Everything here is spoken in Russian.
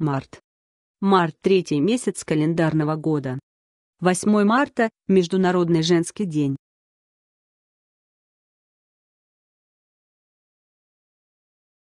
Март. Март – третий месяц календарного года. 8 марта – Международный женский день.